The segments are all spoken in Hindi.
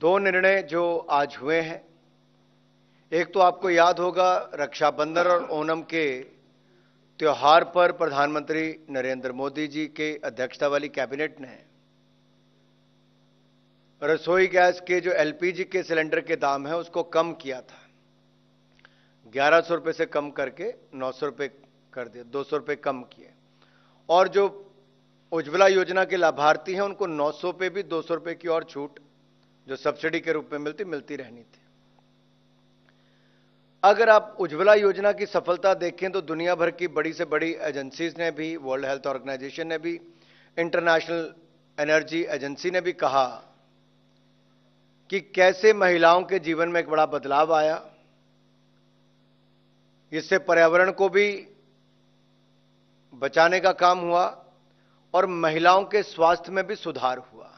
दो निर्णय जो आज हुए हैं एक तो आपको याद होगा रक्षाबंधन और ओणम के त्यौहार पर प्रधानमंत्री नरेंद्र मोदी जी के अध्यक्षता वाली कैबिनेट ने रसोई गैस के जो एलपीजी के सिलेंडर के दाम है उसको कम किया था ग्यारह सौ रुपये से कम करके नौ सौ रुपये कर दिए दो सौ रुपये कम किए और जो उज्ज्वला योजना के लाभार्थी हैं उनको नौ सौ पे भी दो सौ रुपये की और छूट जो सब्सिडी के रूप में मिलती मिलती रहनी थी अगर आप उज्ज्वला योजना की सफलता देखें तो दुनिया भर की बड़ी से बड़ी एजेंसीज ने भी वर्ल्ड हेल्थ ऑर्गेनाइजेशन ने भी इंटरनेशनल एनर्जी एजेंसी ने भी कहा कि कैसे महिलाओं के जीवन में एक बड़ा बदलाव आया इससे पर्यावरण को भी बचाने का काम हुआ और महिलाओं के स्वास्थ्य में भी सुधार हुआ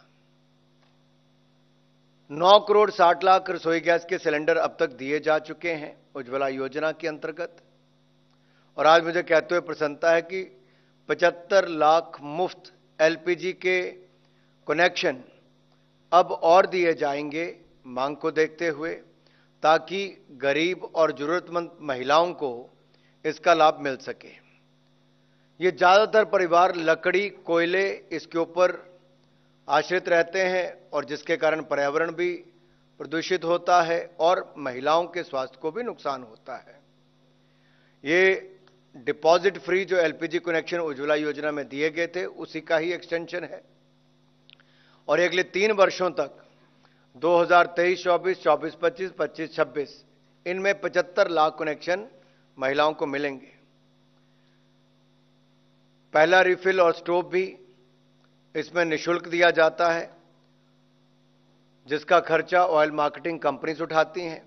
नौ करोड़ साठ लाख रसोई गैस के सिलेंडर अब तक दिए जा चुके हैं उज्ज्वला योजना के अंतर्गत और आज मुझे कहते हुए प्रसन्नता है कि पचहत्तर लाख मुफ्त एलपीजी के कनेक्शन अब और दिए जाएंगे मांग को देखते हुए ताकि गरीब और ज़रूरतमंद महिलाओं को इसका लाभ मिल सके ये ज़्यादातर परिवार लकड़ी कोयले इसके ऊपर आश्रित रहते हैं और जिसके कारण पर्यावरण भी प्रदूषित होता है और महिलाओं के स्वास्थ्य को भी नुकसान होता है ये डिपॉजिट फ्री जो एलपीजी कनेक्शन उज्ज्वला योजना में दिए गए थे उसी का ही एक्सटेंशन है और अगले तीन वर्षों तक 2023, 24, 24, 25, 25, 26 इनमें 75 लाख कनेक्शन महिलाओं को मिलेंगे पहला रिफिल और स्टोव भी इसमें निशुल्क दिया जाता है जिसका खर्चा ऑयल मार्केटिंग कंपनीज उठाती हैं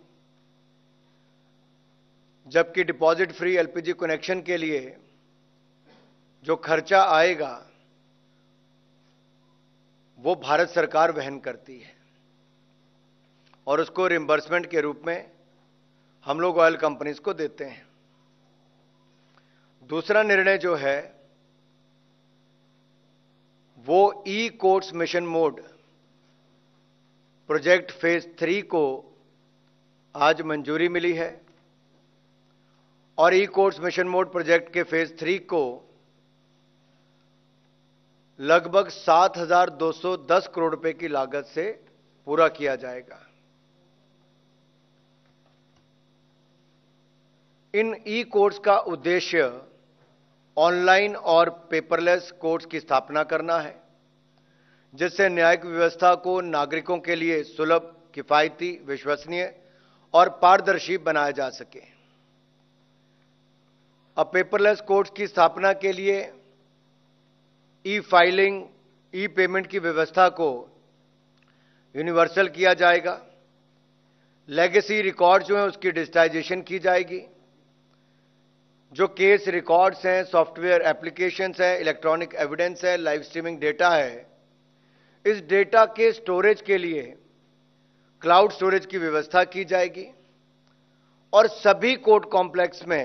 जबकि डिपॉजिट फ्री एलपीजी कनेक्शन के लिए जो खर्चा आएगा वो भारत सरकार वहन करती है और उसको रिम्बर्समेंट के रूप में हम लोग ऑयल कंपनीज को देते हैं दूसरा निर्णय जो है वो e courts mission mode project phase three को आज मंजूरी मिली है और e courts mission mode project के फेज थ्री को लगभग 7,210 करोड़ रुपए की लागत से पूरा किया जाएगा इन ई कोर्ट्स का उद्देश्य ऑनलाइन और पेपरलेस कोर्ट्स की स्थापना करना है जिससे न्यायिक व्यवस्था को नागरिकों के लिए सुलभ किफायती विश्वसनीय और पारदर्शी बनाया जा सके अब पेपरलेस कोर्ट्स की स्थापना के लिए ई फाइलिंग ई पेमेंट की व्यवस्था को यूनिवर्सल किया जाएगा लेगेसी रिकॉर्ड जो है उसकी डिजिटाइजेशन की जाएगी जो केस रिकॉर्ड्स हैं सॉफ्टवेयर एप्लीकेशंस हैं इलेक्ट्रॉनिक एविडेंस है लाइव स्ट्रीमिंग डेटा है इस डेटा के स्टोरेज के लिए क्लाउड स्टोरेज की व्यवस्था की जाएगी और सभी कोर्ट कॉम्प्लेक्स में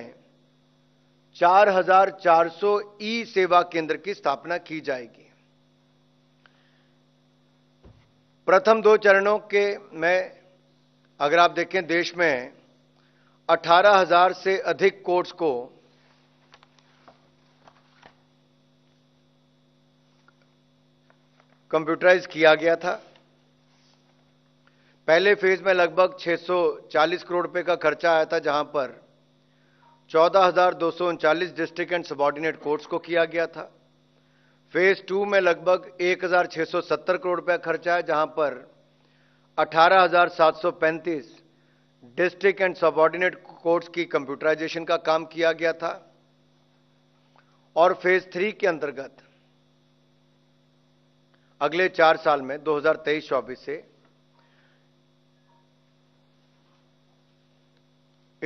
4,400 ई सेवा केंद्र की स्थापना की जाएगी प्रथम दो चरणों के में अगर आप देखें देश में 18,000 से अधिक कोर्ट्स को कंप्यूटराइज किया गया था पहले फेज में लगभग 640 करोड़ रुपए का खर्चा आया था जहां पर चौदह डिस्ट्रिक्ट एंड सबॉर्डिनेट कोर्ट्स को किया गया था फेज टू में लगभग 1670 करोड़ रुपया खर्चा है जहां पर 18,735 डिस्ट्रिक्ट एंड सबॉर्डिनेट कोर्ट्स की कंप्यूटराइजेशन का काम किया गया था और फेज थ्री के अंतर्गत अगले चार साल में 2023 हजार से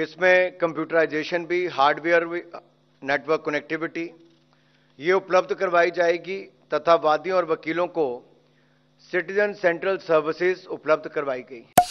इसमें कंप्यूटराइजेशन भी हार्डवेयर नेटवर्क कनेक्टिविटी ये उपलब्ध करवाई जाएगी तथा वादियों और वकीलों को सिटीजन सेंट्रल सर्विसेज उपलब्ध करवाई गई